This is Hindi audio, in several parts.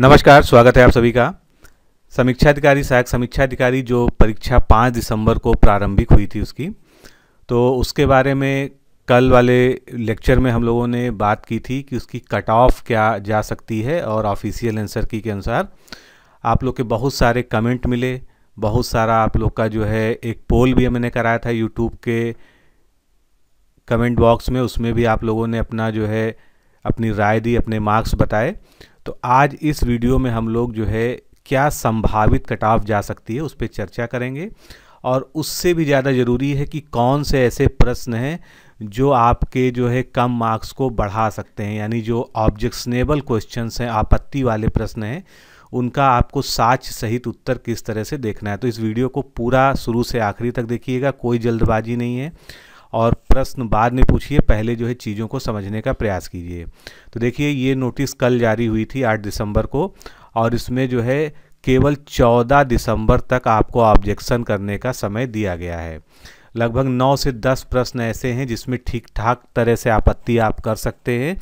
नमस्कार स्वागत है आप सभी का समीक्षा अधिकारी सहायक समीक्षा अधिकारी जो परीक्षा पाँच दिसंबर को प्रारंभिक हुई थी उसकी तो उसके बारे में कल वाले लेक्चर में हम लोगों ने बात की थी कि उसकी कट ऑफ क्या जा सकती है और ऑफिशियल आंसर की के अनुसार आप लोग के बहुत सारे कमेंट मिले बहुत सारा आप लोग का जो है एक पोल भी मैंने कराया था यूट्यूब के कमेंट बॉक्स में उसमें भी आप लोगों ने अपना जो है अपनी राय दी अपने मार्क्स बताए तो आज इस वीडियो में हम लोग जो है क्या संभावित कटाव जा सकती है उस पर चर्चा करेंगे और उससे भी ज़्यादा ज़रूरी है कि कौन से ऐसे प्रश्न हैं जो आपके जो है कम मार्क्स को बढ़ा सकते हैं यानी जो ऑब्जेक्शनेबल क्वेश्चंस हैं आपत्ति वाले प्रश्न हैं उनका आपको साच सहित उत्तर किस तरह से देखना है तो इस वीडियो को पूरा शुरू से आखिरी तक देखिएगा कोई जल्दबाजी नहीं है और प्रश्न बाद में पूछिए पहले जो है चीज़ों को समझने का प्रयास कीजिए तो देखिए ये नोटिस कल जारी हुई थी आठ दिसंबर को और इसमें जो है केवल 14 दिसंबर तक आपको ऑब्जेक्शन करने का समय दिया गया है लगभग 9 से 10 प्रश्न ऐसे हैं जिसमें ठीक ठाक तरह से आपत्ति आप कर सकते हैं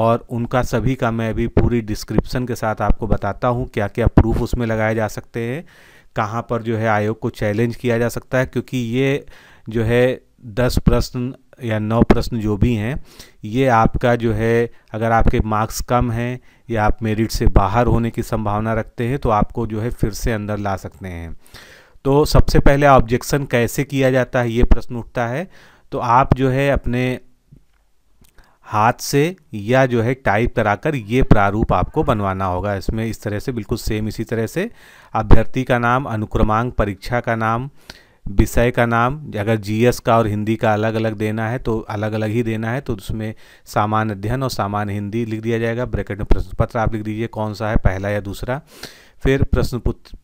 और उनका सभी का मैं अभी पूरी डिस्क्रिप्शन के साथ आपको बताता हूँ क्या क्या प्रूफ उसमें लगाए जा सकते हैं कहाँ पर जो है आयोग को चैलेंज किया जा सकता है क्योंकि ये जो है दस प्रश्न या नौ प्रश्न जो भी हैं ये आपका जो है अगर आपके मार्क्स कम हैं या आप मेरिट से बाहर होने की संभावना रखते हैं तो आपको जो है फिर से अंदर ला सकते हैं तो सबसे पहले ऑब्जेक्शन कैसे किया जाता है ये प्रश्न उठता है तो आप जो है अपने हाथ से या जो है टाइप कराकर ये प्रारूप आपको बनवाना होगा इसमें इस तरह से बिल्कुल सेम इसी तरह से अभ्यर्थी का नाम अनुक्रमांक परीक्षा का नाम विषय का नाम अगर जीएस का और हिंदी का अलग अलग देना है तो अलग अलग ही देना है तो उसमें सामान्य अध्ययन और सामान्य हिंदी लिख दिया जाएगा ब्रैकेट में प्रश्न पत्र आप लिख दीजिए कौन सा है पहला या दूसरा फिर प्रश्न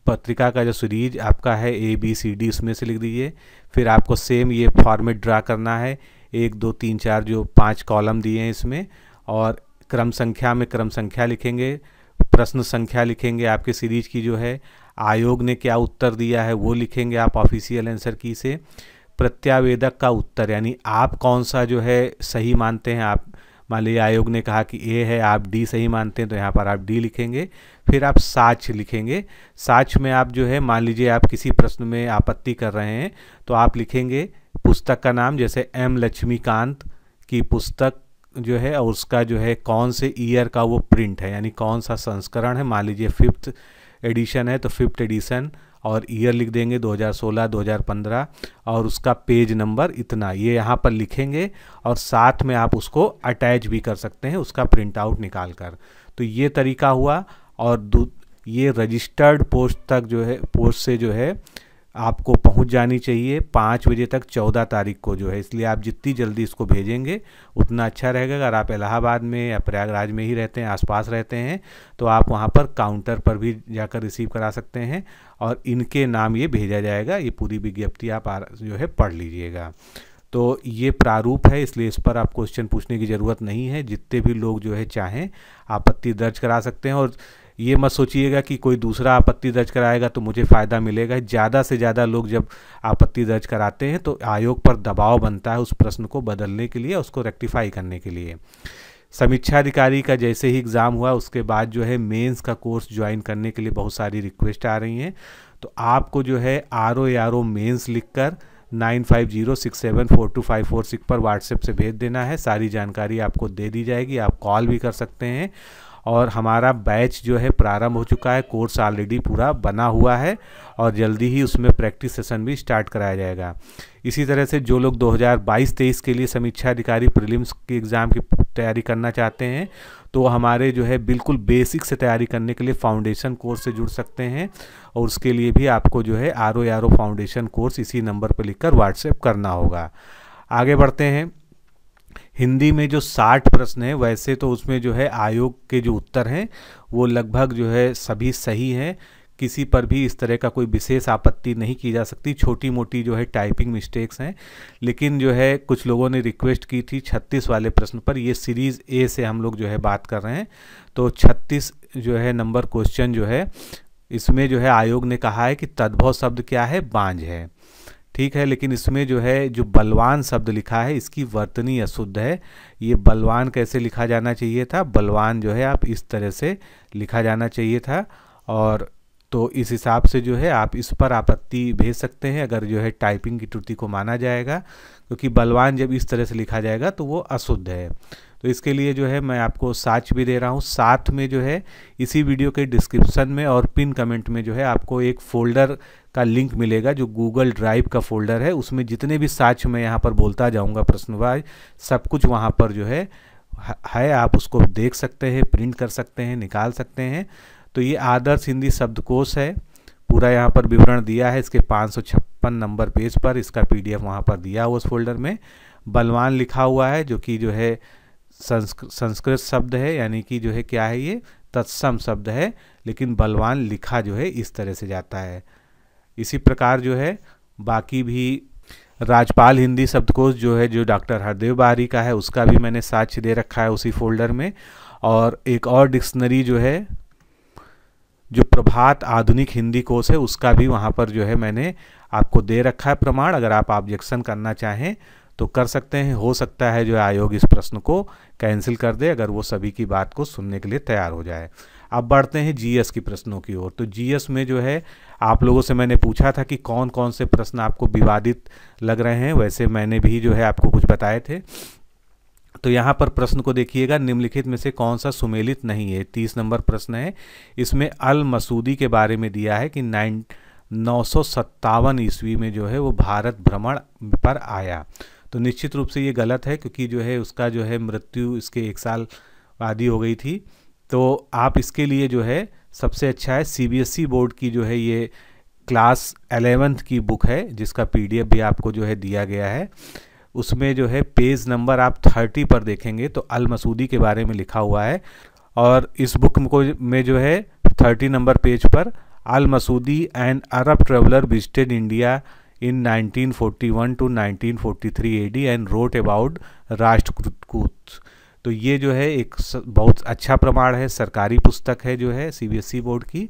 पत्रिका का जो सीरीज आपका है ए बी सी डी उसमें से लिख दीजिए फिर आपको सेम ये फॉर्मेट ड्रा करना है एक दो तीन चार जो पाँच कॉलम दिए हैं इसमें और क्रम संख्या में क्रम संख्या लिखेंगे प्रश्न संख्या लिखेंगे आपके सीरीज की जो है आयोग ने क्या उत्तर दिया है वो लिखेंगे आप ऑफिशियल आंसर की से प्रत्यावेदक का उत्तर यानी आप कौन सा जो है सही मानते हैं आप मान लीजिए आयोग ने कहा कि ए है आप डी सही मानते हैं तो यहाँ पर आप डी लिखेंगे फिर आप साच लिखेंगे साच में आप जो है मान लीजिए आप किसी प्रश्न में आपत्ति कर रहे हैं तो आप लिखेंगे पुस्तक का नाम जैसे एम लक्ष्मीकांत की पुस्तक जो है और उसका जो है कौन से ईयर का वो प्रिंट है यानी कौन सा संस्करण है मान लीजिए फिफ्थ एडिशन है तो फिफ्थ एडिशन और ईयर लिख देंगे 2016 2015 और उसका पेज नंबर इतना ये यहाँ पर लिखेंगे और साथ में आप उसको अटैच भी कर सकते हैं उसका प्रिंट आउट निकाल कर तो ये तरीका हुआ और ये रजिस्टर्ड पोस्ट तक जो है पोस्ट से जो है आपको पहुंच जानी चाहिए पाँच बजे तक चौदह तारीख को जो है इसलिए आप जितनी जल्दी इसको भेजेंगे उतना अच्छा रहेगा अगर आप इलाहाबाद में या प्रयागराज में ही रहते हैं आसपास रहते हैं तो आप वहां पर काउंटर पर भी जाकर रिसीव करा सकते हैं और इनके नाम ये भेजा जाएगा ये पूरी विज्ञप्ति आप जो है पढ़ लीजिएगा तो ये प्रारूप है इसलिए इस पर आप क्वेश्चन पूछने की ज़रूरत नहीं है जितने भी लोग जो है चाहें आपत्ति दर्ज करा सकते हैं और ये मत सोचिएगा कि कोई दूसरा आपत्ति दर्ज कराएगा तो मुझे फ़ायदा मिलेगा ज़्यादा से ज़्यादा लोग जब आपत्ति दर्ज कराते हैं तो आयोग पर दबाव बनता है उस प्रश्न को बदलने के लिए उसको रेक्टिफाई करने के लिए समीक्षा अधिकारी का जैसे ही एग्ज़ाम हुआ उसके बाद जो है मेंस का कोर्स ज्वाइन करने के लिए बहुत सारी रिक्वेस्ट आ रही हैं तो आपको जो है R O R O mains लिख कर nine five zero six seven four two five four six पर व्हाट्सएप से भेज देना है सारी जानकारी आपको दे दी जाएगी आप कॉल भी कर सकते हैं और हमारा बैच जो है प्रारंभ हो चुका है कोर्स ऑलरेडी पूरा बना हुआ है और जल्दी ही उसमें प्रैक्टिस सेशन भी स्टार्ट कराया जाएगा इसी तरह से जो लोग 2022-23 के लिए समीक्षा अधिकारी प्रीलिम्स की एग्ज़ाम की तैयारी करना चाहते हैं तो हमारे जो है बिल्कुल बेसिक से तैयारी करने के लिए फाउंडेशन कोर्स से जुड़ सकते हैं और उसके लिए भी आपको जो है आर ओ फाउंडेशन कोर्स इसी नंबर पर लिखकर व्हाट्सएप करना होगा आगे बढ़ते हैं हिंदी में जो साठ प्रश्न हैं वैसे तो उसमें जो है आयोग के जो उत्तर हैं वो लगभग जो है सभी सही हैं किसी पर भी इस तरह का कोई विशेष आपत्ति नहीं की जा सकती छोटी मोटी जो है टाइपिंग मिस्टेक्स हैं लेकिन जो है कुछ लोगों ने रिक्वेस्ट की थी 36 वाले प्रश्न पर ये सीरीज़ ए से हम लोग जो है बात कर रहे हैं तो 36 जो है नंबर क्वेश्चन जो है इसमें जो है आयोग ने कहा है कि तद्भव शब्द क्या है बांझ है ठीक है लेकिन इसमें जो है जो बलवान शब्द लिखा है इसकी वर्तनी अशुद्ध है ये बलवान कैसे लिखा जाना चाहिए था बलवान जो है आप इस तरह से लिखा जाना चाहिए था और तो इस हिसाब से जो है आप इस पर आपत्ति भेज सकते हैं अगर जो है टाइपिंग की त्रुटि को माना जाएगा क्योंकि बलवान जब इस तरह से लिखा जाएगा तो वो अशुद्ध है तो इसके लिए जो है मैं आपको साच भी दे रहा हूँ साथ में जो है इसी वीडियो के डिस्क्रिप्शन में और पिन कमेंट में जो है आपको एक फोल्डर का लिंक मिलेगा जो गूगल ड्राइव का फोल्डर है उसमें जितने भी साक्ष्य मैं यहाँ पर बोलता जाऊँगा प्रश्नवाज सब कुछ वहाँ पर जो है है आप उसको देख सकते हैं प्रिंट कर सकते हैं निकाल सकते हैं तो ये आदर्श हिंदी शब्दकोश है पूरा यहाँ पर विवरण दिया है इसके पाँच नंबर पेज पर इसका पी वहाँ पर दिया हुआ उस फोल्डर में बलवान लिखा हुआ है जो कि जो है संस्कृत संस्कृत शब्द है यानी कि जो है क्या है ये तत्सम शब्द है लेकिन बलवान लिखा जो है इस तरह से जाता है इसी प्रकार जो है बाकी भी राजपाल हिंदी शब्दकोश जो है जो डॉक्टर हरदेव बारी का है उसका भी मैंने साक्ष्य दे रखा है उसी फोल्डर में और एक और डिक्शनरी जो है जो प्रभात आधुनिक हिंदी कोश है उसका भी वहाँ पर जो है मैंने आपको दे रखा है प्रमाण अगर आप ऑब्जेक्शन करना चाहें तो कर सकते हैं हो सकता है जो आयोग इस प्रश्न को कैंसिल कर दे अगर वो सभी की बात को सुनने के लिए तैयार हो जाए अब बढ़ते हैं जीएस की प्रश्नों की ओर तो जीएस में जो है आप लोगों से मैंने पूछा था कि कौन कौन से प्रश्न आपको विवादित लग रहे हैं वैसे मैंने भी जो है आपको कुछ बताए थे तो यहाँ पर प्रश्न को देखिएगा निम्नलिखित में से कौन सा सुमेलित नहीं है तीस नंबर प्रश्न है इसमें अल मसूदी के बारे में दिया है कि नाइन नौ सौ सत्तावन ईस्वी में जो है वो भारत भ्रमण पर आया तो निश्चित रूप से ये गलत है क्योंकि जो है उसका जो है मृत्यु इसके एक साल आदि हो गई थी तो आप इसके लिए जो है सबसे अच्छा है सीबीएसई e बोर्ड की जो है ये क्लास एलेवेंथ की बुक है जिसका पीडीएफ भी आपको जो है दिया गया है उसमें जो है पेज नंबर आप थर्टी पर देखेंगे तो अल मसूदी के बारे में लिखा हुआ है और इस बुक को में जो है थर्टी नंबर पेज पर Al Masudi and Arab traveller visited India in 1941 to 1943 AD and wrote about Rashtrakuta तो ये जो है एक बहुत अच्छा प्रमाण है सरकारी पुस्तक है जो है सीबीएसई e बोर्ड की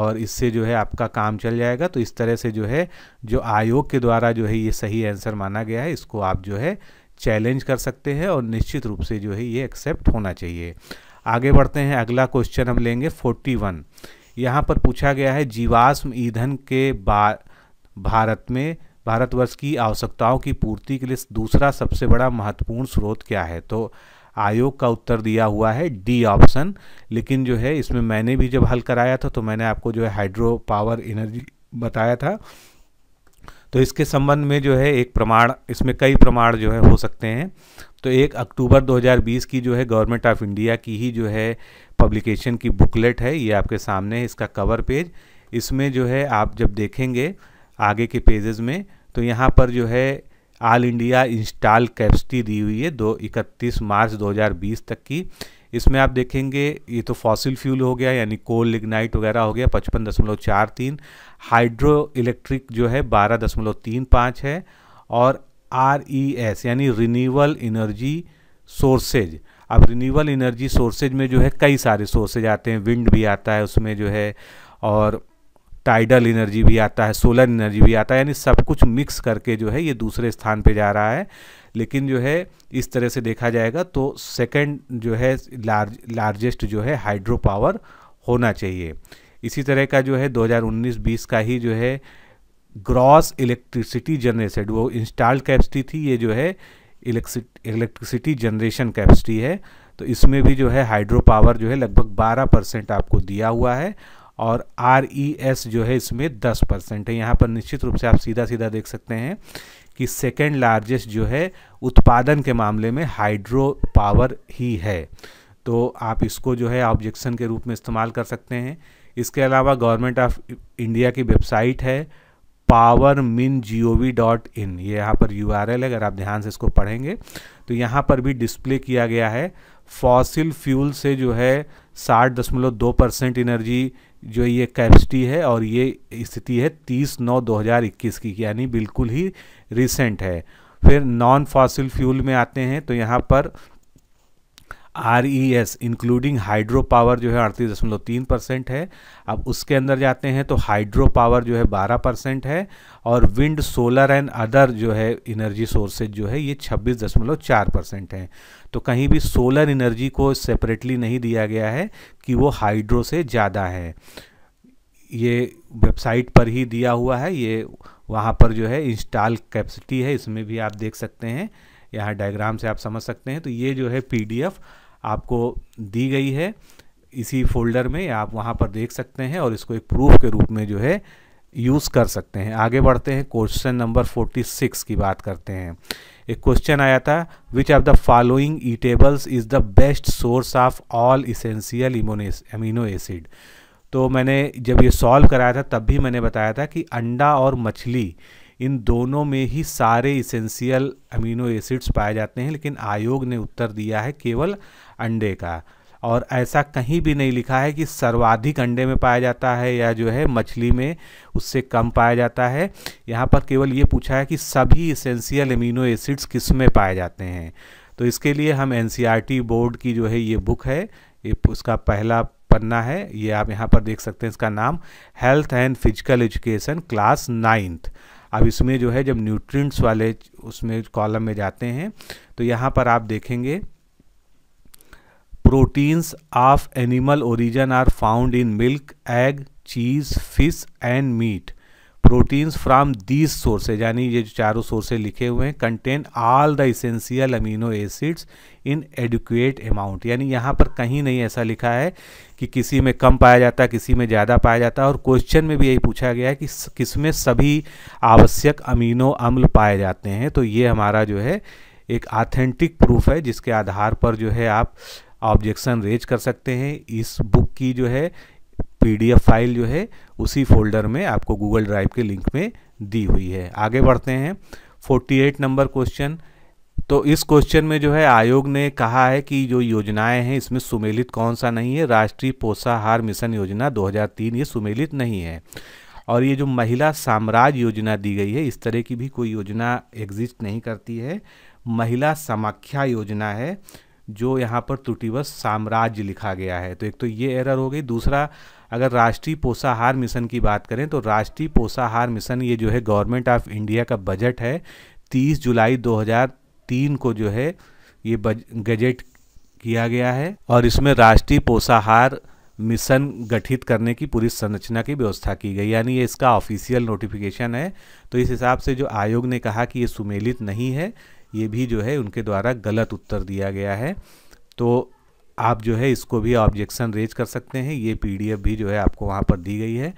और इससे जो है आपका काम चल जाएगा तो इस तरह से जो है जो आयोग के द्वारा जो है ये सही आंसर माना गया है इसको आप जो है चैलेंज कर सकते हैं और निश्चित रूप से जो है ये एक्सेप्ट होना चाहिए आगे बढ़ते हैं अगला क्वेश्चन हम लेंगे फोर्टी वन यहाँ पर पूछा गया है जीवाश्म ईंधन के बा भारत में भारतवर्ष की आवश्यकताओं की पूर्ति के लिए दूसरा सबसे बड़ा महत्वपूर्ण स्रोत क्या है तो आयोग का उत्तर दिया हुआ है डी ऑप्शन लेकिन जो है इसमें मैंने भी जब हल कराया था तो मैंने आपको जो है हाइड्रो पावर एनर्जी बताया था तो इसके संबंध में जो है एक प्रमाण इसमें कई प्रमाण जो है हो सकते हैं तो एक अक्टूबर 2020 की जो है गवर्नमेंट ऑफ इंडिया की ही जो है पब्लिकेशन की बुकलेट है ये आपके सामने है इसका कवर पेज इसमें जो है आप जब देखेंगे आगे के पेजेस में तो यहाँ पर जो है ऑल इंडिया इंस्टॉल कैपेसिटी दी हुई है दो इकतीस मार्च 2020 तक की इसमें आप देखेंगे ये तो फॉसिल फ्यूल हो गया यानी कोल लिग्नाइट वगैरह हो गया पचपन दशमलव चार तीन हाइड्रो इलेक्ट्रिक जो है बारह दशमलव तीन पाँच है और आर ई एस यानी रिन्यूअल इनर्जी सोर्सेज अब रिन्यूअल इनर्जी सोर्सेज में जो है कई सारे सोर्सेज आते हैं विंड भी आता है उसमें जो है और टाइडल एनर्जी भी आता है सोलर एनर्जी भी आता है यानी सब कुछ मिक्स करके जो है ये दूसरे स्थान पे जा रहा है लेकिन जो है इस तरह से देखा जाएगा तो सेकंड जो है लार्ज लार्जेस्ट जो है हाइड्रो पावर होना चाहिए इसी तरह का जो है 2019-20 का ही जो है ग्रॉस इलेक्ट्रिसिटी जनरेटेड वो इंस्टॉल्ड कैपेसिटी थी ये जो है इलेक्ट्रिसिटी जनरेशन कैपेसिटी है तो इसमें भी जो है हाइड्रो पावर जो है लगभग 12 परसेंट आपको दिया हुआ है और आर ई एस जो है इसमें दस परसेंट है यहाँ पर निश्चित रूप से आप सीधा सीधा देख सकते हैं कि सेकेंड लार्जेस्ट जो है उत्पादन के मामले में हाइड्रो पावर ही है तो आप इसको जो है ऑब्जेक्शन के रूप में इस्तेमाल कर सकते हैं इसके अलावा गवर्नमेंट ऑफ इंडिया की वेबसाइट है power min G O V dot इन ये यहाँ पर यू आर एल है अगर आप ध्यान से इसको पढ़ेंगे तो यहाँ पर भी डिस्प्ले किया गया है फॉसिल फ्यूल से जो है साठ दशमलव दो परसेंट एनर्जी जो ये कैपेसिटी है और ये स्थिति है 30 नौ 2021 की यानी बिल्कुल ही रिसेंट है फिर नॉन फॉसिल फ्यूल में आते हैं तो यहाँ पर R E S including hydro power जो है अड़तीस दशमलव तीन परसेंट है अब उसके अंदर जाते हैं तो हाइड्रो पावर जो है बारह परसेंट है और विंड सोलर एंड अदर जो है इनर्जी सोर्सेज जो है ये छब्बीस दशमलव चार परसेंट हैं तो कहीं भी सोलर इनर्जी को सेपरेटली नहीं दिया गया है कि वो हाइड्रो से ज़्यादा है ये वेबसाइट पर ही दिया हुआ है ये वहाँ पर जो है इंस्टॉल कैपेसिटी है इसमें भी आप देख सकते हैं यहाँ डायग्राम से आप समझ सकते हैं तो ये जो है पीडीएफ आपको दी गई है इसी फोल्डर में आप वहाँ पर देख सकते हैं और इसको एक प्रूफ के रूप में जो है यूज़ कर सकते हैं आगे बढ़ते हैं क्वेश्चन नंबर 46 की बात करते हैं एक क्वेश्चन आया था which of the following eatables is the best source of all essential amino acid तो मैंने जब ये सॉल्व कराया था तब भी मैंने बताया था कि अंडा और मछली इन दोनों में ही सारे इसेंशियल अमीनो एसिड्स पाए जाते हैं लेकिन आयोग ने उत्तर दिया है केवल अंडे का और ऐसा कहीं भी नहीं लिखा है कि सर्वाधिक अंडे में पाया जाता है या जो है मछली में उससे कम पाया जाता है यहाँ पर केवल ये पूछा है कि सभी इसेंशियल एमिनो एसिड्स किस में पाए जाते हैं तो इसके लिए हम एन बोर्ड e की जो है ये बुक है ये उसका पहला पन्ना है ये आप यहाँ पर देख सकते हैं इसका नाम health and physical education class ninth अब इसमें जो है जब न्यूट्रिएंट्स वाले उसमें कॉलम में जाते हैं तो यहाँ पर आप देखेंगे proteins of animal origin are found in milk egg cheese fish and meat proteins from these sources यानी ये चारों सोर्सेज लिखे हुए हैं contain all the essential amino acids in adequate amount यानी यहाँ पर कहीं नहीं ऐसा लिखा है कि किसी में कम पाया जाता है किसी में ज़्यादा पाया जाता है और क्वेश्चन में भी यही पूछा गया है कि किसमें सभी आवश्यक अमीनो अम्ल पाए जाते हैं तो ये हमारा जो है एक आथेंटिक प्रूफ है जिसके आधार पर जो है आप ऑब्जेक्शन रेज कर सकते हैं इस बुक की जो है पीडीएफ फाइल जो है उसी फोल्डर में आपको गूगल ड्राइव के लिंक में दी हुई है आगे बढ़ते हैं 48 नंबर क्वेश्चन तो इस क्वेश्चन में जो है आयोग ने कहा है कि जो योजनाएं हैं इसमें सुमेलित कौन सा नहीं है राष्ट्रीय पोषाहार मिशन योजना 2003 ये सुमेलित नहीं है और ये जो महिला साम्राज्य योजना दी गई है इस तरह की भी कोई योजना एग्जिस्ट नहीं करती है महिला समाख्या योजना है जो यहाँ पर त्रुटिवश साम्राज्य लिखा गया है तो एक तो ये एरर हो गई दूसरा अगर राष्ट्रीय पोषाहार मिशन की बात करें तो राष्ट्रीय पोषाहार मिशन ये जो है गवर्नमेंट ऑफ इंडिया का बजट है 30 जुलाई 2003 को जो है ये गजट किया गया है और इसमें राष्ट्रीय पोषाहार मिशन गठित करने की पूरी संरचना की व्यवस्था की गई यानी ये इसका ऑफिशियल नोटिफिकेशन है तो इस हिसाब से जो आयोग ने कहा कि ये सुमेलित नहीं है ये भी जो है उनके द्वारा गलत उत्तर दिया गया है तो आप जो है इसको भी ऑब्जेक्शन रेज कर सकते हैं ये पी भी जो है आपको वहाँ पर दी गई है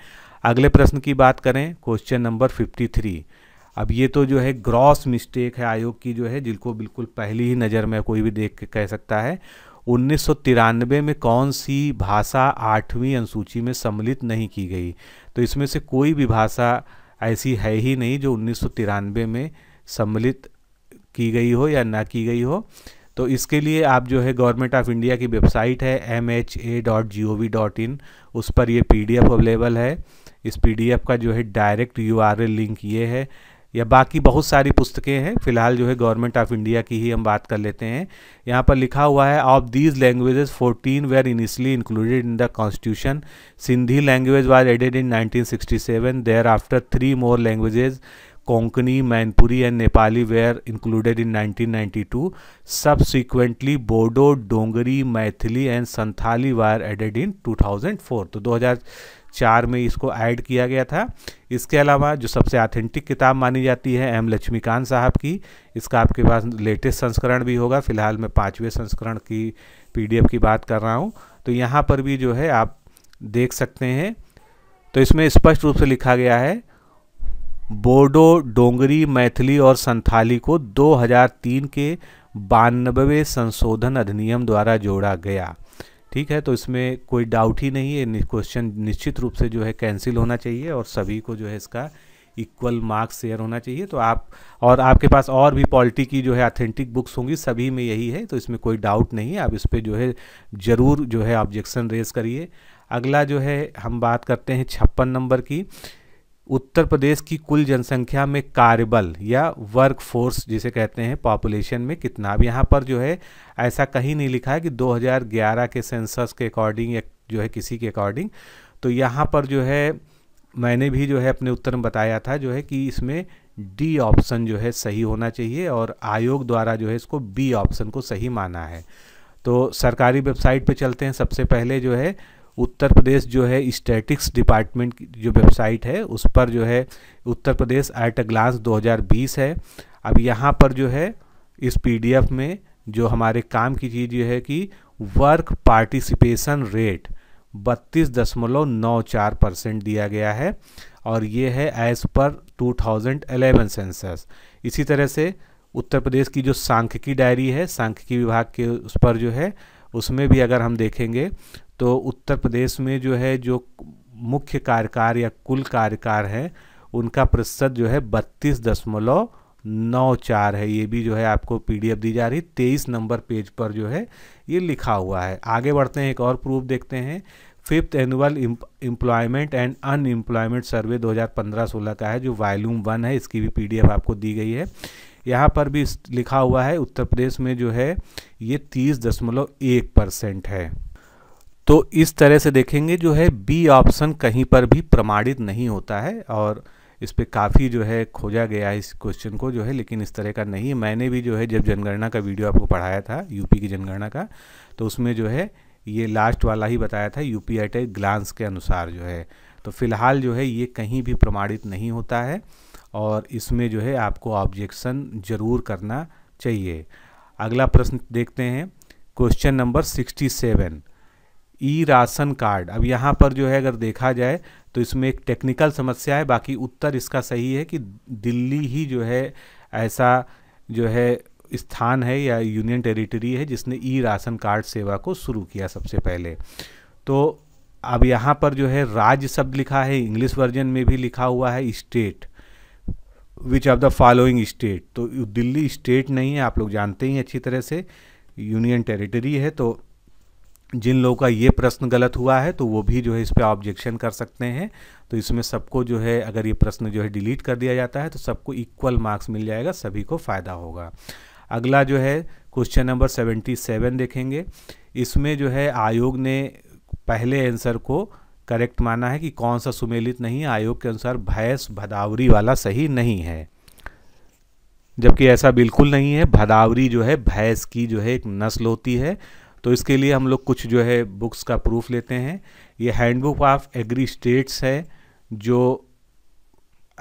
अगले प्रश्न की बात करें क्वेश्चन नंबर फिफ्टी थ्री अब ये तो जो है ग्रॉस मिस्टेक है आयोग की जो है जिनको बिल्कुल पहली ही नज़र में कोई भी देख के कह सकता है उन्नीस में कौन सी भाषा आठवीं अनुसूची में सम्मिलित नहीं की गई तो इसमें से कोई भी भाषा ऐसी है ही नहीं जो उन्नीस में सम्मिलित की गई हो या ना की गई हो तो इसके लिए आप जो है गवर्नमेंट ऑफ इंडिया की वेबसाइट है M H A dot G O V dot in उस पर ये पी डी एफ अवेलेबल है इस पी डी एफ का जो है direct U R L link ये है या बाकी बहुत सारी पुस्तकें हैं फिलहाल जो है गवर्नमेंट ऑफ इंडिया की ही हम बात कर लेते हैं यहाँ पर लिखा हुआ है of these languages 14 were initially included in the constitution Sindhi language was added in 1967 thereafter three more languages Konkani Manipuri and Nepali were included in 1992. Subsequently, Bodo Dogri Maithili and Santhali were added in 2004. तो 2004 में इसको ऐड किया गया था इसके अलावा जो सबसे ऑथेंटिक किताब मानी जाती है एम लक्ष्मीकांत साहब की इसका आपके पास लेटेस्ट संस्करण भी होगा फिलहाल मैं पाँचवें संस्करण की पी की बात कर रहा हूँ तो यहाँ पर भी जो है आप देख सकते हैं तो इसमें स्पष्ट रूप से लिखा गया है बोडो डोंगरी मैथिली और संथाली को 2003 के बानबे संशोधन अधिनियम द्वारा जोड़ा गया ठीक है तो इसमें कोई डाउट ही नहीं है क्वेश्चन निश्चित रूप से जो है कैंसिल होना चाहिए और सभी को जो है इसका इक्वल मार्क्स शेयर होना चाहिए तो आप और आपके पास और भी पॉलिटी की जो है ऑथेंटिक बुक्स होंगी सभी में यही है तो इसमें कोई डाउट नहीं है आप इस पर जो है ज़रूर जो है ऑब्जेक्शन रेज करिए अगला जो है हम बात करते हैं छप्पन नंबर की उत्तर प्रदेश की कुल जनसंख्या में कार्यबल या वर्क फोर्स जिसे कहते हैं पॉपुलेशन में कितना अब यहाँ पर जो है ऐसा कहीं नहीं लिखा है कि 2011 के सेंसस के अकॉर्डिंग या जो है किसी के अकॉर्डिंग तो यहाँ पर जो है मैंने भी जो है अपने उत्तर में बताया था जो है कि इसमें डी ऑप्शन जो है सही होना चाहिए और आयोग द्वारा जो है इसको बी ऑप्शन को सही माना है तो सरकारी वेबसाइट पर चलते हैं सबसे पहले जो है उत्तर प्रदेश जो है स्टैटिक्स डिपार्टमेंट की जो वेबसाइट है उस पर जो है उत्तर प्रदेश एट अ ग्लांस 2020 है अब यहाँ पर जो है इस पीडीएफ में जो हमारे काम की चीज़ ये है कि वर्क पार्टिसिपेशन रेट बत्तीस दशमलव नौ चार परसेंट दिया गया है और ये है एज पर 2011 सेंसस इसी तरह से उत्तर प्रदेश की जो सांख्यिकी डायरी है सांख्यिकी विभाग के उस पर जो है उसमें भी अगर हम देखेंगे तो उत्तर प्रदेश में जो है जो मुख्य कार्यकार या कुल कार्यकार हैं उनका प्रतिशत जो है बत्तीस दशमलव नौ चार है ये भी जो है आपको पीडीएफ दी जा रही तेईस नंबर पेज पर जो है ये लिखा हुआ है आगे बढ़ते हैं एक और प्रूफ देखते हैं fifth annual employment and unemployment survey 2015-16 का है जो वॉल्यूम वन है इसकी भी पीडीएफ आपको दी गई है यहाँ पर भी लिखा हुआ है उत्तर प्रदेश में जो है ये तीस दशमलव एक परसेंट है तो इस तरह से देखेंगे जो है बी ऑप्शन कहीं पर भी प्रमाणित नहीं होता है और इस पर काफ़ी जो है खोजा गया है इस क्वेश्चन को जो है लेकिन इस तरह का नहीं है मैंने भी जो है जब जनगणना का वीडियो आपको पढ़ाया था यूपी की जनगणना का तो उसमें जो है ये लास्ट वाला ही बताया था यूपी एट ए ग्लांस के अनुसार जो है तो फिलहाल जो है ये कहीं भी प्रमाणित नहीं होता है और इसमें जो है आपको ऑब्जेक्शन ज़रूर करना चाहिए अगला प्रश्न देखते हैं question number sixty seven E ration card अब यहाँ पर जो है अगर देखा जाए तो इसमें एक टेक्निकल समस्या है बाकी उत्तर इसका सही है कि दिल्ली ही जो है ऐसा जो है स्थान है या यूनियन टेरिटरी है जिसने ई राशन कार्ड सेवा को शुरू किया सबसे पहले तो अब यहाँ पर जो है राज्य शब्द लिखा है इंग्लिश वर्जन में भी लिखा हुआ है state which of the following state तो दिल्ली स्टेट नहीं है आप लोग जानते ही अच्छी तरह से यूनियन टेरिटरी है तो जिन लोगों का ये प्रश्न गलत हुआ है तो वो भी जो है इस पर ऑब्जेक्शन कर सकते हैं तो इसमें सबको जो है अगर ये प्रश्न जो है डिलीट कर दिया जाता है तो सबको इक्वल मार्क्स मिल जाएगा सभी को फ़ायदा होगा अगला जो है क्वेश्चन नंबर सेवेंटी सेवन देखेंगे इसमें जो है आयोग ने पहले आंसर को करेक्ट माना है कि कौन सा सुमेलित नहीं आयोग के अनुसार भैंस भदावरी वाला सही नहीं है जबकि ऐसा बिल्कुल नहीं है भदावरी जो है भैंस की जो है एक नस्ल होती है तो इसके लिए हम लोग कुछ जो है बुक्स का प्रूफ लेते हैं ये हैंडबुक ऑफ एग्री स्टेट्स है जो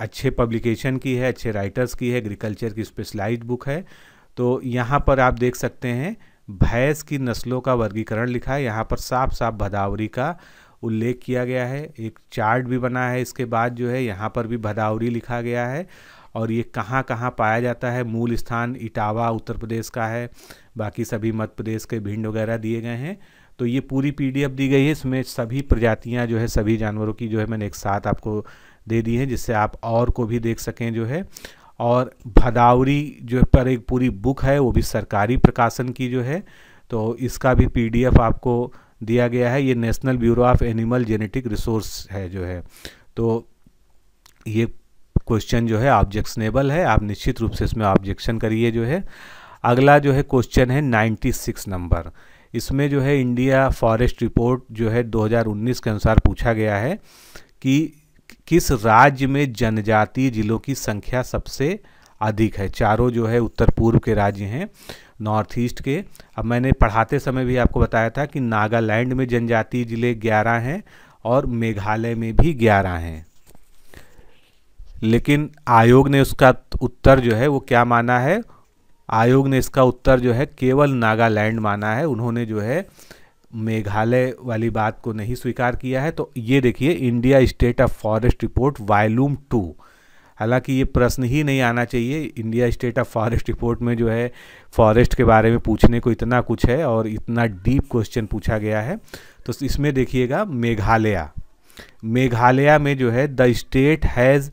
अच्छे पब्लिकेशन की है अच्छे राइटर्स की है एग्रीकल्चर की स्पेशलाइज्ड बुक है तो यहाँ पर आप देख सकते हैं भैंस की नस्लों का वर्गीकरण लिखा है यहाँ पर साफ साफ भदावरी का उल्लेख किया गया है एक चार्ट भी बना है इसके बाद जो है यहाँ पर भी भदावरी लिखा गया है और ये कहाँ कहाँ पाया जाता है मूल स्थान इटावा उत्तर प्रदेश का है बाकी सभी मध्य प्रदेश के भिंड वगैरह दिए गए हैं तो ये पूरी पी दी गई है इसमें सभी प्रजातियाँ जो है सभी जानवरों की जो है मैंने एक साथ आपको दे दी है जिससे आप और को भी देख सकें जो है और भदावरी जो पर एक पूरी बुक है वो भी सरकारी प्रकाशन की जो है तो इसका भी पीडीएफ आपको दिया गया है ये national bureau of animal genetic resource है जो है तो ये क्वेश्चन जो है ऑब्जेक्शनेबल है आप निश्चित रूप से इसमें ऑब्जेक्शन करिए जो है अगला जो है क्वेश्चन है 96 नंबर इसमें जो है इंडिया फॉरेस्ट रिपोर्ट जो है 2019 के अनुसार पूछा गया है कि किस राज्य में जनजातीय जिलों की संख्या सबसे अधिक है चारों जो है उत्तर पूर्व के राज्य हैं नॉर्थ ईस्ट के अब मैंने पढ़ाते समय भी आपको बताया था कि नागालैंड में जनजातीय ज़िले ग्यारह हैं और मेघालय में भी ग्यारह हैं लेकिन आयोग ने उसका उत्तर जो है वो क्या माना है आयोग ने इसका उत्तर जो है केवल नागालैंड माना है उन्होंने जो है मेघालय वाली बात को नहीं स्वीकार किया है तो ये देखिए India state of forest report volume two हालांकि ये प्रश्न ही नहीं आना चाहिए India state of forest report में जो है फॉरेस्ट के बारे में पूछने को इतना कुछ है और इतना डीप क्वेश्चन पूछा गया है तो इसमें देखिएगा मेघालय मेघालय में जो है the state has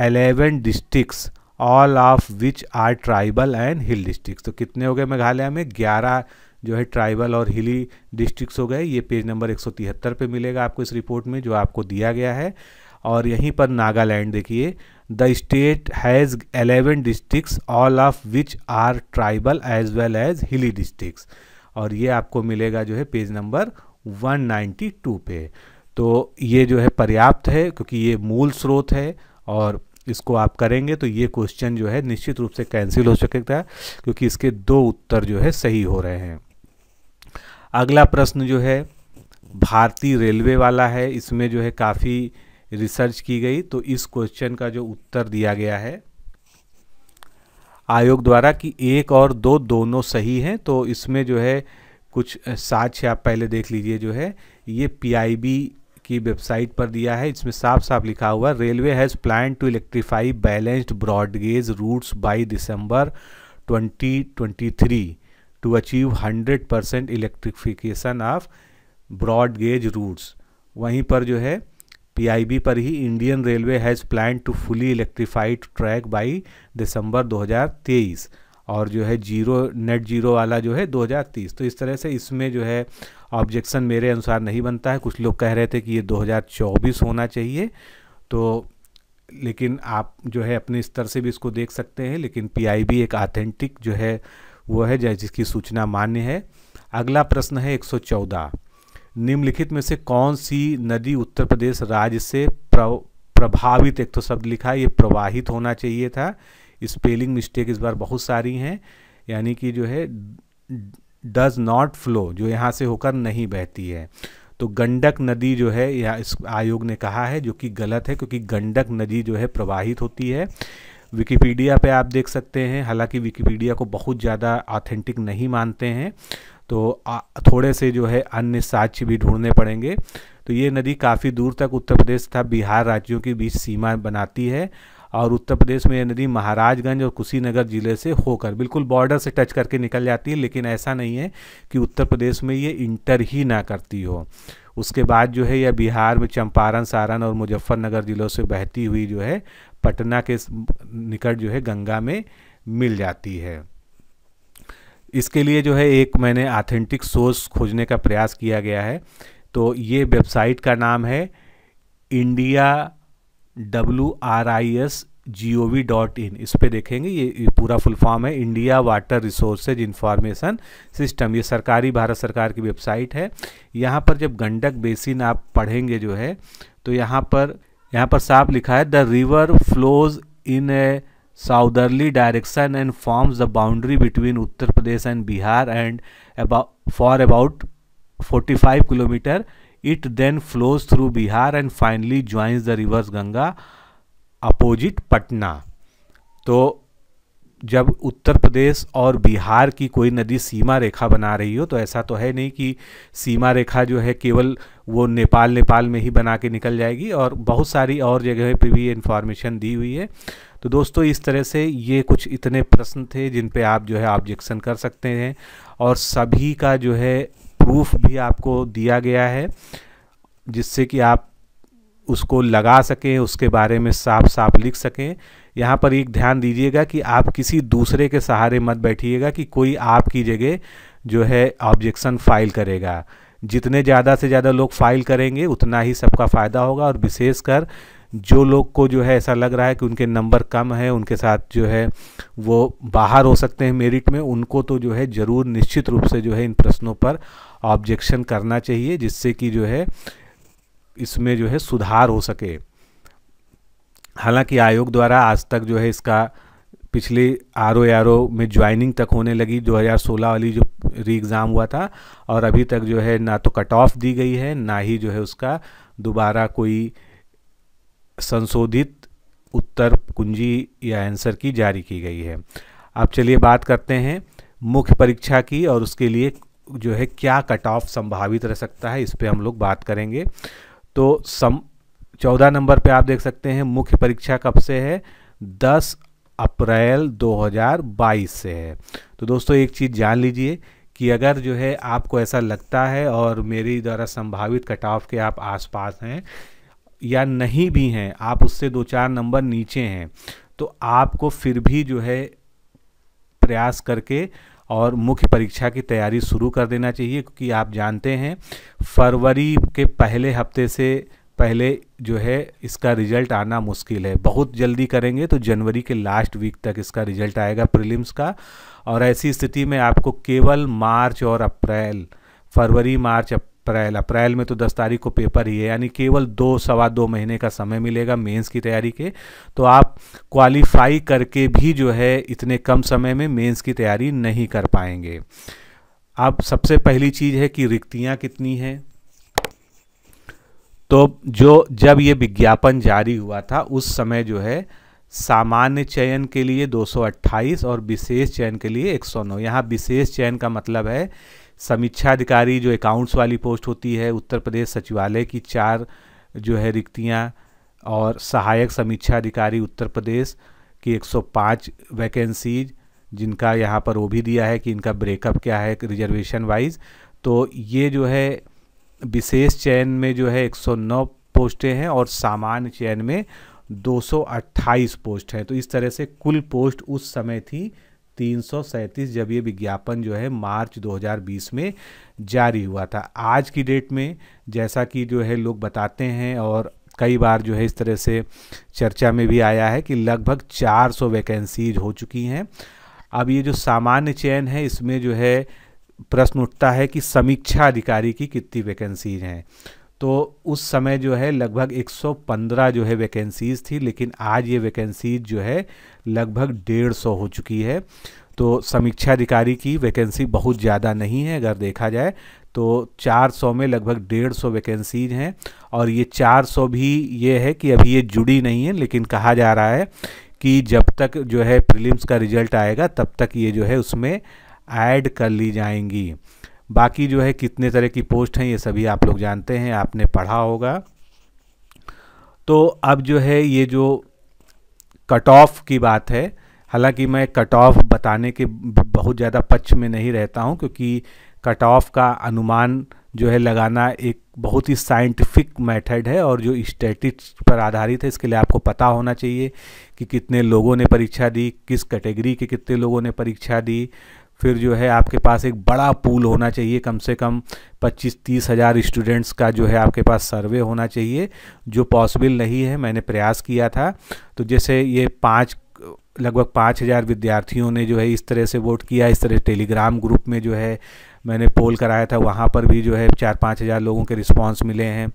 eleven districts all of which are tribal and hill districts तो कितने हो गए मेघालय में ग्यारह जो है ट्राइबल और हिली डिस्ट्रिक्स हो गए ये पेज नंबर तिहत्तर पे मिलेगा आपको इस रिपोर्ट में जो आपको दिया गया है और यहीं पर नागालैंड देखिए the state has eleven districts all of which are tribal as well as hilly districts और ये आपको मिलेगा जो है पेज नंबर 192 पे तो ये जो है पर्याप्त है क्योंकि ये मूल स्रोत है और इसको आप करेंगे तो ये क्वेश्चन जो है निश्चित रूप से कैंसिल हो सकता है क्योंकि इसके दो उत्तर जो है सही हो रहे हैं अगला प्रश्न जो है भारतीय रेलवे वाला है इसमें जो है काफ़ी रिसर्च की गई तो इस क्वेश्चन का जो उत्तर दिया गया है आयोग द्वारा कि एक और दो दोनों सही हैं तो इसमें जो है कुछ साक्ष्य आप पहले देख लीजिए जो है ये पीआईबी की वेबसाइट पर दिया है इसमें साफ साफ लिखा हुआ railway has plan to electrify balanced broad gauge routes by December 2023 to achieve 100 percent electrification of broad gauge routes वहीं पर जो है पीआईबी पर ही Indian railway has plan to fully electrified track by December दो और जो है जीरो नेट जीरो वाला जो है दो तो इस तरह से इसमें जो है ऑब्जेक्शन मेरे अनुसार नहीं बनता है कुछ लोग कह रहे थे कि ये 2024 होना चाहिए तो लेकिन आप जो है अपने स्तर से भी इसको देख सकते हैं लेकिन पीआईबी एक ऑथेंटिक जो है वो है जिसकी सूचना मान्य है अगला प्रश्न है 114 निम्नलिखित में से कौन सी नदी उत्तर प्रदेश राज्य से प्र, प्रभावित एक तो शब्द लिखा ये प्रवाहित होना चाहिए था स्पेलिंग मिस्टेक इस बार बहुत सारी हैं यानी कि जो है डज नॉट फ्लो जो यहाँ से होकर नहीं बहती है तो गंडक नदी जो है या इस आयोग ने कहा है जो कि गलत है क्योंकि गंडक नदी जो है प्रवाहित होती है विकिपीडिया पे आप देख सकते हैं हालांकि विकिपीडिया को बहुत ज़्यादा ऑथेंटिक नहीं मानते हैं तो थोड़े से जो है अन्य साक्ष्य भी ढूंढने पड़ेंगे तो ये नदी काफ़ी दूर तक उत्तर प्रदेश तथा बिहार राज्यों के बीच सीमा बनाती है और उत्तर प्रदेश में यह नदी महाराजगंज और कुशीनगर ज़िले से होकर बिल्कुल बॉर्डर से टच करके निकल जाती है लेकिन ऐसा नहीं है कि उत्तर प्रदेश में ये इंटर ही ना करती हो उसके बाद जो है यह बिहार में चंपारण सारण और मुजफ्फरनगर ज़िलों से बहती हुई जो है पटना के निकट जो है गंगा में मिल जाती है इसके लिए जो है एक मैंने ऑथेंटिक सोर्स खोजने का प्रयास किया गया है तो ये वेबसाइट का नाम है India W R I S G O V dot in इस पर देखेंगे ये पूरा फुल फॉर्म है India water resources information system ये सरकारी भारत सरकार की वेबसाइट है यहाँ पर जब गंडक बेसिन आप पढ़ेंगे जो है तो यहाँ पर यहाँ पर साफ लिखा है the river flows in a southerly direction and forms the boundary between Uttar Pradesh and Bihar and about for about forty five kilometre it then flows through Bihar and finally joins the rivers Ganga opposite Patna तो जब उत्तर प्रदेश और बिहार की कोई नदी सीमा रेखा बना रही हो तो ऐसा तो है नहीं कि सीमा रेखा जो है केवल वो नेपाल नेपाल में ही बना के निकल जाएगी और बहुत सारी और जगह पे भी इन्फॉर्मेशन दी हुई है तो दोस्तों इस तरह से ये कुछ इतने प्रश्न थे जिन पे आप जो है ऑब्जेक्शन कर सकते हैं और सभी का जो है प्रूफ भी आपको दिया गया है जिससे कि आप उसको लगा सकें उसके बारे में साफ साफ लिख सकें यहाँ पर एक ध्यान दीजिएगा कि आप किसी दूसरे के सहारे मत बैठिएगा कि कोई आपकी जगह जो है ऑब्जेक्शन फाइल करेगा जितने ज़्यादा से ज़्यादा लोग फाइल करेंगे उतना ही सबका फ़ायदा होगा और विशेषकर जो लोग को जो है ऐसा लग रहा है कि उनके नंबर कम है उनके साथ जो है वो बाहर हो सकते हैं मेरिट में उनको तो जो है ज़रूर निश्चित रूप से जो है इन प्रश्नों पर ऑब्जेक्शन करना चाहिए जिससे कि जो है इसमें जो है सुधार हो सके हालांकि आयोग द्वारा आज तक जो है इसका पिछले आर ओ आर ओ में ज्वाइनिंग तक होने लगी 2016 वाली जो री एग्ज़ाम हुआ था और अभी तक जो है ना तो कट ऑफ दी गई है ना ही जो है उसका दोबारा कोई संशोधित उत्तर कुंजी या आंसर की जारी की गई है अब चलिए बात करते हैं मुख्य परीक्षा की और उसके लिए जो है क्या कट ऑफ संभावित रह सकता है इस पर हम लोग बात करेंगे तो सम चौदह नंबर पे आप देख सकते हैं मुख्य परीक्षा कब से है दस अप्रैल 2022 से है तो दोस्तों एक चीज़ जान लीजिए कि अगर जो है आपको ऐसा लगता है और मेरी द्वारा संभावित कट ऑफ के आप आसपास हैं या नहीं भी हैं आप उससे दो चार नंबर नीचे हैं तो आपको फिर भी जो है प्रयास करके और मुख्य परीक्षा की तैयारी शुरू कर देना चाहिए क्योंकि आप जानते हैं फरवरी के पहले हफ्ते से पहले जो है इसका रिजल्ट आना मुश्किल है बहुत जल्दी करेंगे तो जनवरी के लास्ट वीक तक इसका रिजल्ट आएगा प्रीलिम्स का और ऐसी स्थिति में आपको केवल मार्च और अप्रैल फरवरी मार्च अप, अप्रैल अप्रैल में तो दस तारीख को पेपर ही है यानी केवल दो सवा दो महीने का समय मिलेगा मेंस की तैयारी के तो आप क्वालिफाई करके भी जो है इतने कम समय में मेंस की तैयारी नहीं कर पाएंगे आप सबसे पहली चीज़ है कि रिक्तियाँ कितनी हैं तो जो जब ये विज्ञापन जारी हुआ था उस समय जो है सामान्य चयन के लिए 228 और विशेष चयन के लिए 109 सौ यहाँ विशेष चयन का मतलब है समीक्षा अधिकारी जो अकाउंट्स वाली पोस्ट होती है उत्तर प्रदेश सचिवालय की चार जो है रिक्तियाँ और सहायक समीक्षा अधिकारी उत्तर प्रदेश की 105 वैकेंसीज जिनका यहाँ पर वो भी दिया है कि इनका ब्रेकअप क्या है रिजर्वेशन वाइज तो ये जो है विशेष चयन में जो है 109 पोस्टें हैं और सामान्य चयन में 228 पोस्ट हैं तो इस तरह से कुल पोस्ट उस समय थी तीन जब ये विज्ञापन जो है मार्च 2020 में जारी हुआ था आज की डेट में जैसा कि जो है लोग बताते हैं और कई बार जो है इस तरह से चर्चा में भी आया है कि लगभग 400 वैकेंसीज हो चुकी हैं अब ये जो सामान्य चयन है इसमें जो है प्रश्न उठता है कि समीक्षा अधिकारी की कितनी वैकेंसीज हैं तो उस समय जो है लगभग 115 जो है वैकेंसीज़ थी लेकिन आज ये वैकेंसीज जो है लगभग डेढ़ सौ हो चुकी है तो समीक्षा अधिकारी की वैकेंसी बहुत ज़्यादा नहीं है अगर देखा जाए तो 400 में लगभग डेढ़ सौ वैकेंसीज हैं और ये 400 भी ये है कि अभी ये जुड़ी नहीं है लेकिन कहा जा रहा है कि जब तक जो है प्रिलिम्स का रिजल्ट आएगा तब तक ये जो है उसमें ऐड कर ली जाएंगी बाकी जो है कितने तरह की पोस्ट हैं ये सभी आप लोग जानते हैं आपने पढ़ा होगा तो अब जो है ये जो कट ऑफ की बात है हालांकि मैं कट ऑफ बताने के बहुत ज़्यादा पक्ष में नहीं रहता हूं क्योंकि कट ऑफ का अनुमान जो है लगाना एक बहुत ही साइंटिफिक मेथड है और जो स्टैटिक्स पर आधारित है इसके लिए आपको पता होना चाहिए कि कितने लोगों ने परीक्षा दी किस कैटेगरी के कितने लोगों ने परीक्षा दी फिर जो है आपके पास एक बड़ा पूल होना चाहिए कम से कम पच्चीस तीस हज़ार स्टूडेंट्स का जो है आपके पास सर्वे होना चाहिए जो पॉसिबल नहीं है मैंने प्रयास किया था तो जैसे ये पाँच लगभग पाँच हज़ार विद्यार्थियों ने जो है इस तरह से वोट किया इस तरह टेलीग्राम ग्रुप में जो है मैंने पोल कराया था वहाँ पर भी जो है चार पाँच हज़ार लोगों के रिस्पांस मिले हैं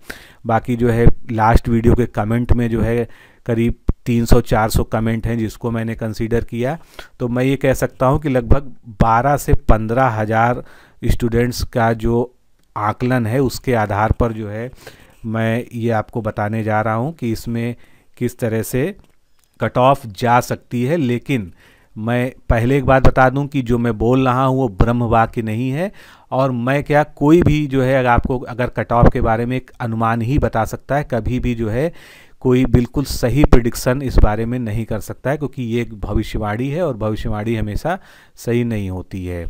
बाकी जो है लास्ट वीडियो के कमेंट में जो है करीब 300-400 कमेंट हैं जिसको मैंने कंसीडर किया तो मैं ये कह सकता हूँ कि लगभग 12 से पंद्रह हज़ार स्टूडेंट्स का जो आकलन है उसके आधार पर जो है मैं ये आपको बताने जा रहा हूँ कि इसमें किस तरह से कट ऑफ जा सकती है लेकिन मैं पहले एक बात बता दूं कि जो मैं बोल रहा हूँ वो ब्रह्म वाक्य नहीं है और मैं क्या कोई भी जो है अगर आपको अगर कट ऑफ के बारे में एक अनुमान ही बता सकता है कभी भी जो है कोई बिल्कुल सही प्रिडिक्शन इस बारे में नहीं कर सकता है क्योंकि ये एक भविष्यवाणी है और भविष्यवाणी हमेशा सही नहीं होती है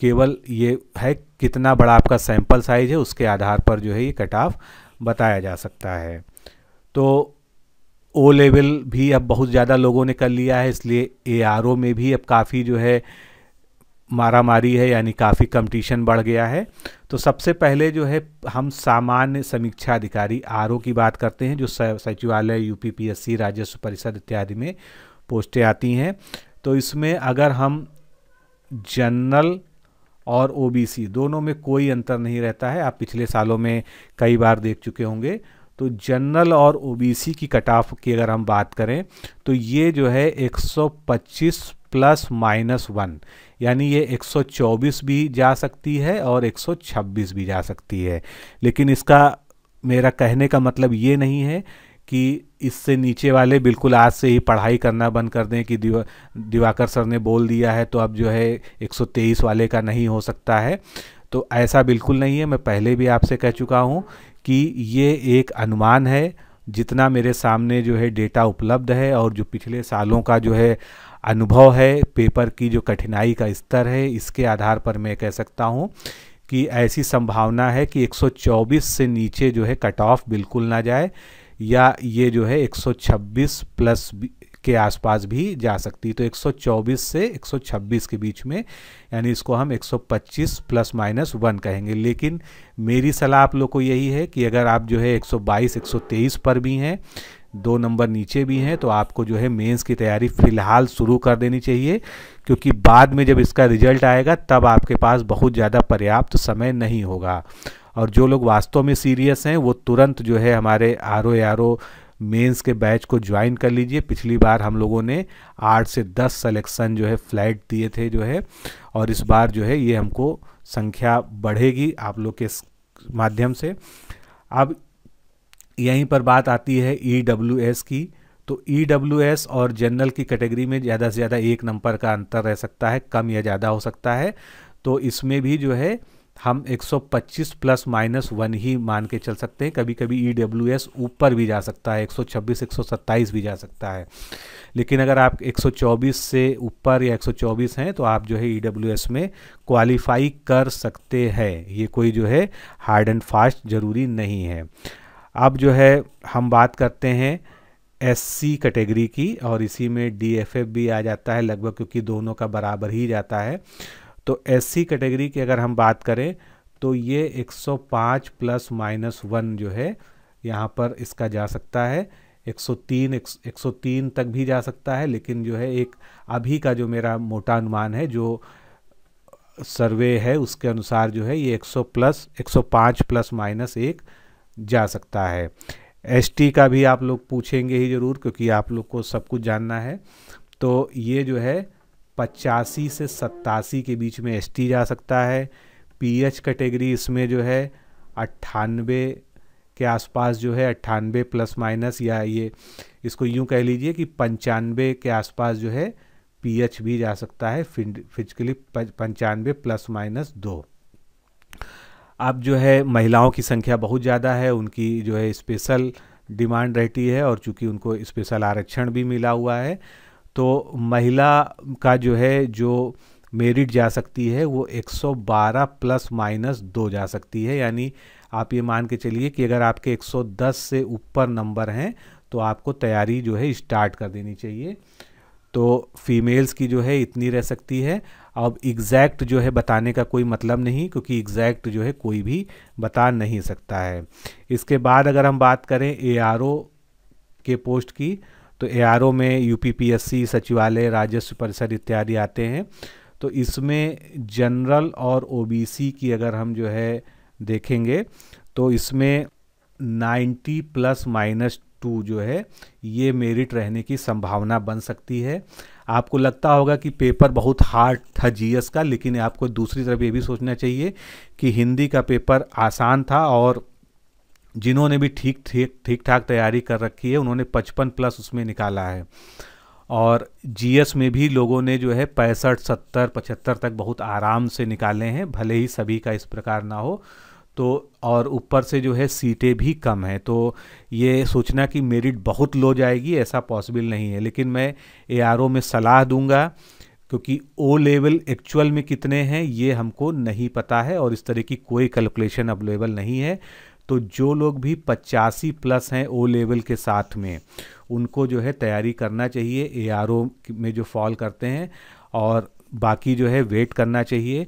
केवल ये है कितना बड़ा आपका सैंपल साइज है उसके आधार पर जो है ये कट ऑफ बताया जा सकता है तो ओ लेवल भी अब बहुत ज़्यादा लोगों ने कर लिया है इसलिए ए में भी अब काफ़ी जो है मारामारी है यानी काफ़ी कंपटीशन बढ़ गया है तो सबसे पहले जो है हम सामान्य समीक्षा अधिकारी आर की बात करते हैं जो सचिवालय यू पी राजस्व परिषद इत्यादि में पोस्टें आती हैं तो इसमें अगर हम जनरल और ओबीसी दोनों में कोई अंतर नहीं रहता है आप पिछले सालों में कई बार देख चुके होंगे तो जनरल और ओबीसी की कट ऑफ की अगर हम बात करें तो ये जो है 125 प्लस माइनस वन यानी ये 124 भी जा सकती है और 126 भी जा सकती है लेकिन इसका मेरा कहने का मतलब ये नहीं है कि इससे नीचे वाले बिल्कुल आज से ही पढ़ाई करना बंद कर दें कि दिवा दिवाकर सर ने बोल दिया है तो अब जो है 123 वाले का नहीं हो सकता है तो ऐसा बिल्कुल नहीं है मैं पहले भी आपसे कह चुका हूँ कि ये एक अनुमान है जितना मेरे सामने जो है डेटा उपलब्ध है और जो पिछले सालों का जो है अनुभव है पेपर की जो कठिनाई का स्तर है इसके आधार पर मैं कह सकता हूँ कि ऐसी संभावना है कि 124 से नीचे जो है कट ऑफ बिल्कुल ना जाए या ये जो है 126 प्लस के आसपास भी जा सकती तो 124 से 126 के बीच में यानी इसको हम 125 प्लस माइनस वन कहेंगे लेकिन मेरी सलाह आप लोग को यही है कि अगर आप जो है 122 123 पर भी हैं दो नंबर नीचे भी हैं तो आपको जो है मेंस की तैयारी फ़िलहाल शुरू कर देनी चाहिए क्योंकि बाद में जब इसका रिजल्ट आएगा तब आपके पास बहुत ज़्यादा पर्याप्त समय नहीं होगा और जो लोग वास्तव में सीरियस हैं वो तुरंत जो है हमारे R O R O mains के बैच को ज्वाइन कर लीजिए पिछली बार हम लोगों ने आठ से दस सलेक्शन जो है फ्लैट दिए थे जो है और इस बार जो है ये हमको संख्या बढ़ेगी आप लोग के माध्यम से अब यहीं पर बात आती है ई e की तो ई e और जनरल की कैटेगरी में ज़्यादा से ज़्यादा एक नंबर का अंतर रह सकता है कम या ज़्यादा हो सकता है तो इसमें भी जो है हम 125 प्लस माइनस वन ही मान के चल सकते हैं कभी कभी ई ऊपर भी जा सकता है 126 127 भी जा सकता है लेकिन अगर आप 124 से ऊपर या 124 हैं तो आप जो है ई e में क्वालिफाई कर सकते हैं ये कोई जो है हार्ड एंड फास्ट ज़रूरी नहीं है अब जो है हम बात करते हैं एससी कैटेगरी की और इसी में डीएफएफ भी आ जाता है लगभग क्योंकि दोनों का बराबर ही जाता है तो एससी कैटेगरी की अगर हम बात करें तो ये 105 प्लस माइनस वन जो है यहाँ पर इसका जा सकता है 103 103 तक भी जा सकता है लेकिन जो है एक अभी का जो मेरा मोटा अनुमान है जो सर्वे है उसके अनुसार जो है ये 100 प्लस 105 प्लस माइनस एक जा सकता है एस का भी आप लोग पूछेंगे ही ज़रूर क्योंकि आप लोग को सब कुछ जानना है तो ये जो है पचासी से सत्तासी के बीच में एस जा सकता है पी कैटेगरी इसमें जो है अट्ठानवे के आसपास जो है अट्ठानवे प्लस माइनस या ये इसको यूँ कह लीजिए कि पंचानवे के आसपास जो है पीएच भी जा सकता है फिजिकली पंचानवे प्लस माइनस दो अब जो है महिलाओं की संख्या बहुत ज़्यादा है उनकी जो है स्पेशल डिमांड रहती है और चूंकि उनको स्पेशल आरक्षण भी मिला हुआ है तो महिला का जो है जो मेरिट जा सकती है वो 112 प्लस माइनस दो जा सकती है यानी आप ये मान के चलिए कि अगर आपके 110 से ऊपर नंबर हैं तो आपको तैयारी जो है स्टार्ट कर देनी चाहिए तो फीमेल्स की जो है इतनी रह सकती है अब एग्जैक्ट जो है बताने का कोई मतलब नहीं क्योंकि एग्जैक्ट जो है कोई भी बता नहीं सकता है इसके बाद अगर हम बात करें ए के पोस्ट की तो ए में यू सचिवालय राजस्व परिषद इत्यादि आते हैं तो इसमें जनरल और ओ की अगर हम जो है देखेंगे तो इसमें 90 प्लस माइनस टू जो है ये मेरिट रहने की संभावना बन सकती है आपको लगता होगा कि पेपर बहुत हार्ड था जीएस का लेकिन आपको दूसरी तरफ ये भी सोचना चाहिए कि हिंदी का पेपर आसान था और जिन्होंने भी ठीक ठीक ठीक ठाक तैयारी कर रखी है उन्होंने पचपन प्लस उसमें निकाला है और जीएस में भी लोगों ने जो है पैंसठ सत्तर पचहत्तर तक बहुत आराम से निकाले हैं भले ही सभी का इस प्रकार ना हो तो और ऊपर से जो है सीटें भी कम हैं तो ये सोचना कि मेरिट बहुत लो जाएगी ऐसा पॉसिबल नहीं है लेकिन मैं ए में सलाह दूंगा क्योंकि ओ लेवल एक्चुअल में कितने हैं ये हमको नहीं पता है और इस तरह की कोई कैलकुलेशन अवेलेबल नहीं है तो जो लोग भी पचासी प्लस हैं ओ लेवल के साथ में उनको जो है तैयारी करना चाहिए ए में जो फॉल करते हैं और बाकी जो है वेट करना चाहिए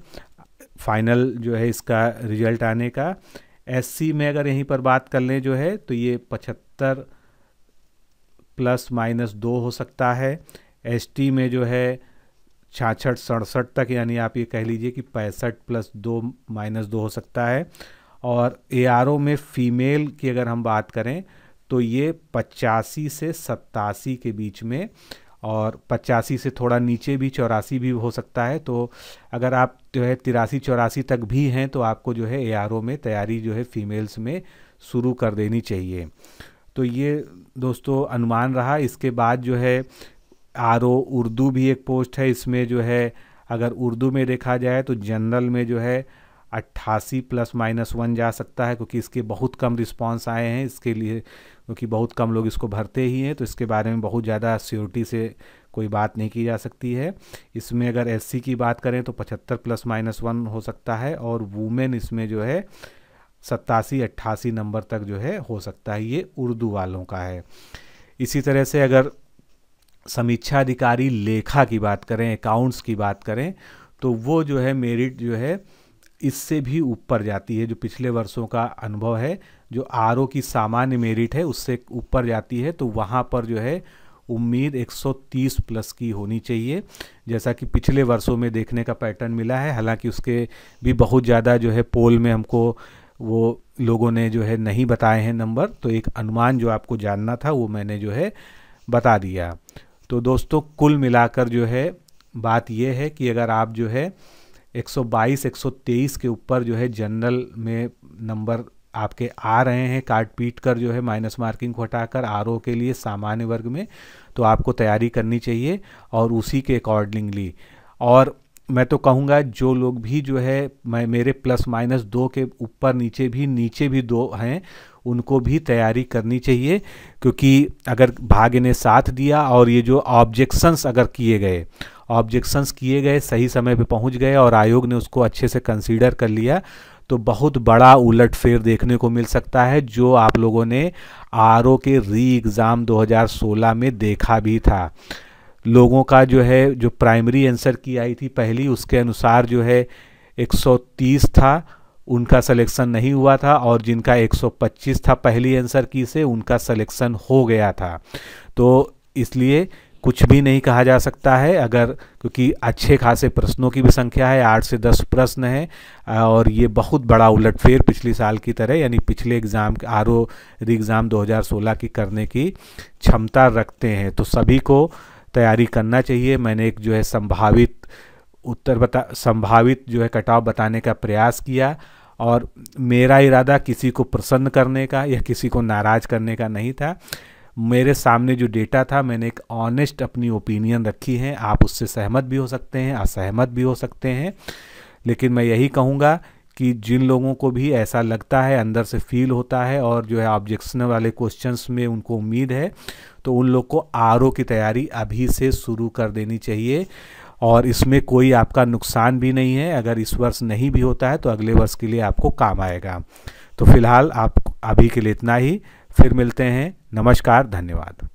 फाइनल जो है इसका रिजल्ट आने का एससी में अगर यहीं पर बात कर लें जो है तो ये पचहत्तर प्लस माइनस दो हो सकता है एसटी में जो है छाछठ सड़सठ तक यानी आप ये कह लीजिए कि पैंसठ प्लस दो माइनस दो हो सकता है और ए में फ़ीमेल की अगर हम बात करें तो ये पचासी से सत्तासी के बीच में और पचासी से थोड़ा नीचे भी चौरासी भी हो सकता है तो अगर आप जो है तिरासी चौरासी तक भी हैं तो आपको जो है ए में तैयारी जो है फीमेल्स में शुरू कर देनी चाहिए तो ये दोस्तों अनुमान रहा इसके बाद जो है आर उर्दू भी एक पोस्ट है इसमें जो है अगर उर्दू में देखा जाए तो जनरल में जो है अट्ठासी प्लस माइनस वन जा सकता है क्योंकि इसके बहुत कम रिस्पांस आए हैं इसके लिए क्योंकि बहुत कम लोग इसको भरते ही हैं तो इसके बारे में बहुत ज़्यादा सियोरिटी से कोई बात नहीं की जा सकती है इसमें अगर एस की बात करें तो पचहत्तर प्लस माइनस वन हो सकता है और वुमेन इसमें जो है सत्तासी अट्ठासी नंबर तक जो है हो सकता है ये उर्दू वालों का है इसी तरह से अगर समीक्षा अधिकारी लेखा की बात करें अकाउंट्स की बात करें तो वो जो है मेरिट जो है इससे भी ऊपर जाती है जो पिछले वर्षों का अनुभव है जो आर की सामान्य मेरिट है उससे ऊपर जाती है तो वहाँ पर जो है उम्मीद 130 प्लस की होनी चाहिए जैसा कि पिछले वर्षों में देखने का पैटर्न मिला है हालांकि उसके भी बहुत ज़्यादा जो है पोल में हमको वो लोगों ने जो है नहीं बताए हैं नंबर तो एक अनुमान जो आपको जानना था वो मैंने जो है बता दिया तो दोस्तों कुल मिलाकर जो है बात यह है कि अगर आप जो है 122 123 के ऊपर जो है जनरल में नंबर आपके आ रहे हैं काट पीट कर जो है माइनस मार्किंग को हटाकर आर के लिए सामान्य वर्ग में तो आपको तैयारी करनी चाहिए और उसी के अकॉर्डिंगली और मैं तो कहूँगा जो लोग भी जो है मैं मेरे प्लस माइनस दो के ऊपर नीचे भी नीचे भी दो हैं उनको भी तैयारी करनी चाहिए क्योंकि अगर भाग्य ने साथ दिया और ये जो ऑब्जेक्शंस अगर किए गए ऑब्जेक्शंस किए गए सही समय पे पहुंच गए और आयोग ने उसको अच्छे से कंसीडर कर लिया तो बहुत बड़ा उलटफेर देखने को मिल सकता है जो आप लोगों ने आर के री एग्ज़ाम 2016 में देखा भी था लोगों का जो है जो प्राइमरी आंसर की आई थी पहली उसके अनुसार जो है 130 था उनका सिलेक्शन नहीं हुआ था और जिनका 125 था पहली आंसर की से उनका सिलेक्शन हो गया था तो इसलिए कुछ भी नहीं कहा जा सकता है अगर क्योंकि अच्छे खासे प्रश्नों की भी संख्या है आठ से दस प्रश्न है और ये बहुत बड़ा उलटफेर पिछले साल की तरह यानी पिछले एग्ज़ाम आर ओ एग्ज़ाम 2016 की करने की क्षमता रखते हैं तो सभी को तैयारी करना चाहिए मैंने एक जो है संभावित उत्तर बता संभावित जो है कटाव बताने का प्रयास किया और मेरा इरादा किसी को प्रसन्न करने का या किसी को नाराज़ करने का नहीं था मेरे सामने जो डेटा था मैंने एक ऑनेस्ट अपनी ओपिनियन रखी है आप उससे सहमत भी हो सकते हैं असहमत भी हो सकते हैं लेकिन मैं यही कहूँगा कि जिन लोगों को भी ऐसा लगता है अंदर से फील होता है और जो है ऑब्जेक्शन वाले क्वेश्चंस में उनको उम्मीद है तो उन लोग को आर की तैयारी अभी से शुरू कर देनी चाहिए और इसमें कोई आपका नुकसान भी नहीं है अगर इस वर्ष नहीं भी होता है तो अगले वर्ष के लिए आपको काम आएगा तो फिलहाल आप अभी के लिए इतना ही फिर मिलते हैं नमस्कार धन्यवाद